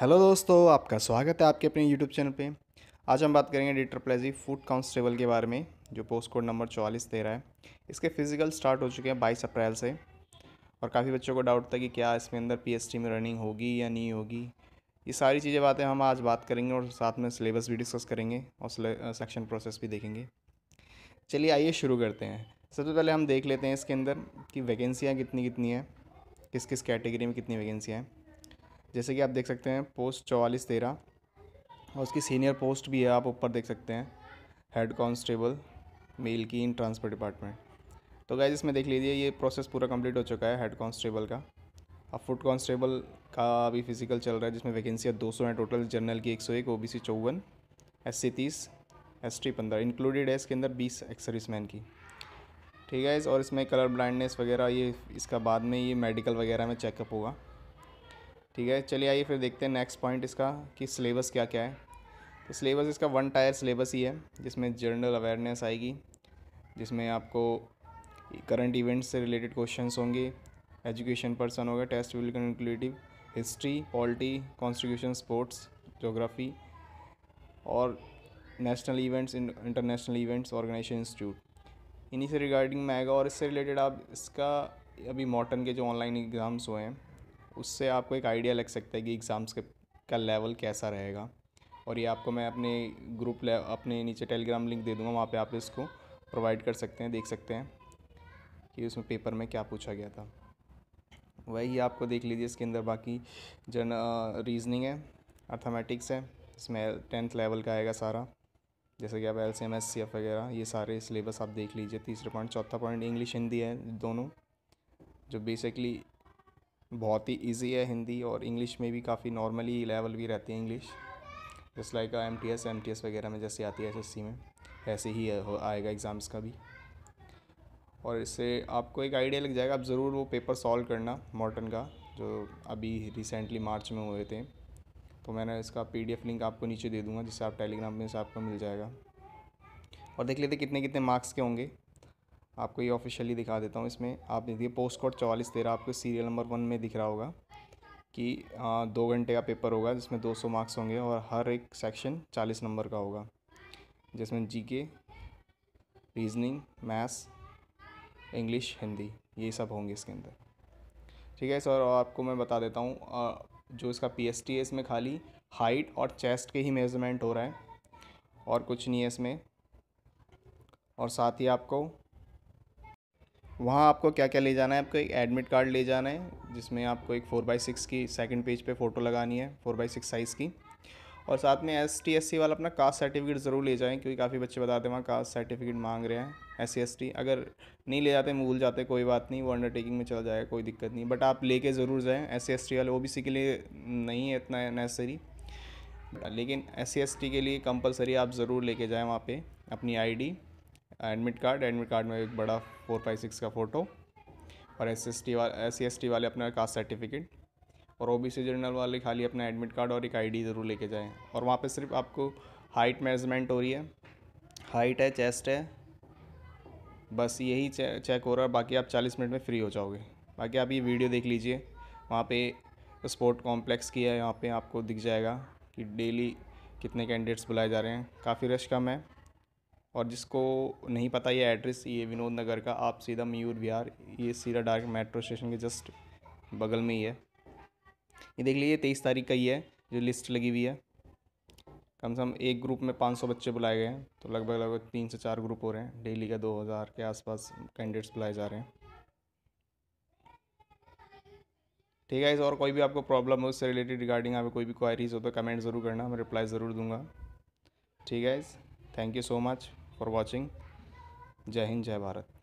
hello दोस्तों आपका स्वागत है आपके अपने यूट्यूब चैनल पे आज हम बात करेंगे डिट्रप्लेजी फूड कांस्टेबल के बारे में जो पोस्ट कोड नंबर चौवालीस तेरह है इसके फिजिकल स्टार्ट हो चुके हैं बाईस अप्रैल से और काफ़ी बच्चों को डाउट था कि क्या इसमें अंदर पीएसटी में रनिंग होगी या नहीं होगी ये सारी चीज़ें बातें हम आज बात करेंगे और साथ में सिलेबस भी डिस्कस करेंगे और सेलेक्शन प्रोसेस भी देखेंगे चलिए आइए शुरू करते हैं सबसे पहले हम देख लेते हैं इसके अंदर कि वैकेंसियाँ कितनी कितनी हैं किस किस कैटेगरी में कितनी वैकेंसियाँ हैं जैसे कि आप देख सकते हैं पोस्ट चौवालीस तेरह और उसकी सीनियर पोस्ट भी है आप ऊपर देख सकते हैं हेड कांस्टेबल मेल की इन ट्रांसपोर्ट डिपार्टमेंट तो गैज इसमें देख लीजिए ये प्रोसेस पूरा कंप्लीट हो चुका है हेड कांस्टेबल का अब फुट कांस्टेबल का अभी फिजिकल चल रहा है जिसमें वैकेंसियाँ दो हैं टोटल जनरल की एक बी सी चौवन एस सी तीस एस टी पंद्रह इंक्लूडेड है इसके अंदर बीस एक्स मैन की ठीक है इस और इसमें कलर ब्लाइंडनेस वगैरह ये इसका बाद में ये मेडिकल वगैरह में चेकअप होगा ठीक है चलिए आइए फिर देखते हैं नेक्स्ट पॉइंट इसका कि सिलेबस क्या क्या है तो सिलेबस इसका वन टायर सिलेबस ही है जिसमें जनरल अवेयरनेस आएगी जिसमें आपको करंट इवेंट्स से रिलेटेड क्वेश्चंस होंगे एजुकेशन पर्सन होगा test will conclusive history polity constitution sports geography और national events international events organisation institute इन्हीं से रिगार्डिंग में आएगा और इससे रिलेटेड आप इसका अभी मॉडर्न के जो ऑनलाइन एग्ज़ाम्स हुए हैं उससे आपको एक आइडिया लग सकता है कि एग्ज़ाम्स के का लेवल कैसा रहेगा और ये आपको मैं अपने ग्रुप ले अपने नीचे टेलीग्राम लिंक दे दूँगा वहाँ पे आप इसको प्रोवाइड कर सकते हैं देख सकते हैं कि उसमें पेपर में क्या पूछा गया था वही आपको देख लीजिए इसके अंदर बाकी जन रीजनिंग है अर्थमेटिक्स है इसमें टेंथ लेवल का आएगा सारा जैसे कि आप L C M S C F वगैरह ये सारे सिलेबस आप देख लीजिए तीसरे पॉइंट चौथा पॉइंट इंग्लिश हिंदी है दोनों जो बेसिकली बहुत ही इजी है हिंदी और इंग्लिश में भी काफ़ी नॉर्मली लेवल भी रहती है English just like M T S M T S वगैरह में जैसे आती है एस एस सी में ऐसे ही uh, आएगा एग्ज़ाम्स का भी और इससे आपको एक आइडिया लग जाएगा आप ज़रूर वो पेपर सॉल्व करना मॉर्टन का जो अभी रिसेंटली मार्च में हुए थे तो मैंने इसका पी लिंक आपको नीचे दे दूँगा जिससे आप टेलीग्राम में से आपको मिल जाएगा और देख लेते कितने कितने मार्क्स के होंगे आपको ये ऑफिशियली दिखा देता हूँ इसमें आप देखिए पोस्ट कोड चवालीस तेरह आपको सीरियल नंबर वन में दिख रहा होगा कि आ, दो घंटे का पेपर होगा जिसमें 200 मार्क्स होंगे और हर एक सेक्शन 40 नंबर का होगा जिसमें GK, reasoning maths English Hindi ये सब होंगे इसके अंदर ठीक है सर और आपको मैं बता देता हूँ जो इसका पी एस टी है इसमें खाली हाइट और चेस्ट के ही मेजरमेंट हो रहा है और कुछ नहीं है इसमें और साथ ही आपको वहाँ आपको क्या क्या ले जाना है आपको एक एडमिट कार्ड ले जाना है जिसमें आपको एक फ़ोर बाई सिक्स की सेकंड पेज पे फ़ोटो लगानी है फ़ोर बाई सिक्स साइज़ की और साथ में एस टी एस सी वाला अपना कास्ट सर्टिफिकेट ज़रूर ले जाएं क्योंकि काफ़ी बच्चे बताते हैं वहाँ कास्ट सर्टिफिकेट मांग रहे हैं एस सी एस टी अगर नहीं ले जाते भूल जाते कोई बात नहीं वो अंडरटेकिंग में चला जाएगा कोई दिक्कत नहीं बट आप लेके ज़रूर जाएँ एस सी एस टी वाले ओ बी सी के लिए नहीं है इतना नेसेसरी लेकिन एस सी एस टी के लिए कंपलसरी आप ज़रूर लेके जाएँ वहाँ पर अपनी I D admit card admit card में एक बड़ा फोर फाइव सिक्स का फ़ोटो और एस एस टी वाले एस सी एस टी वाले अपना कास्ट सर्टिफिकेट और ओ बी सी जनरल वाले खाली अपना एडमिट कार्ड और एक आईडी ज़रूर लेके जाएं और वहाँ पे सिर्फ आपको हाइट मेजरमेंट हो रही है हाइट है चेस्ट है बस यही चेक हो रहा है बाकी आप चालीस मिनट में फ्री हो जाओगे बाकी आप ये वीडियो देख लीजिए वहाँ पे स्पोर्ट कॉम्प्लेक्स की है यहाँ पे आपको दिख जाएगा कि डेली कितने कैंडिडेट्स बुलाए जा रहे हैं काफ़ी रश कम है और जिसको नहीं पता ये एड्रेस ये विनोद नगर का आप सीधा मयूर विहार ये सीधा डायरेक्ट मेट्रो स्टेशन के जस्ट बगल में ही है ये देख लीजिए तेईस तारीख का ही है जो लिस्ट लगी हुई है कम से कम एक ग्रुप में पाँच सौ बच्चे बुलाए गए हैं तो लगभग लगभग तीन से चार ग्रुप हो रहे हैं डेली का दो हज़ार के आसपास कैंडिडेट्स बुलाए जा रहे हैं ठीक है इस और कोई भी आपको प्रॉब्लम हो उससे रिलेटेड रिगार्डिंग आपको कोई भी क्वारीज हो तो कमेंट ज़रूर करना मैं रिप्लाई ज़रूर दूंगा ठीक है इस thank you so much for watching जय हिंद जय भारत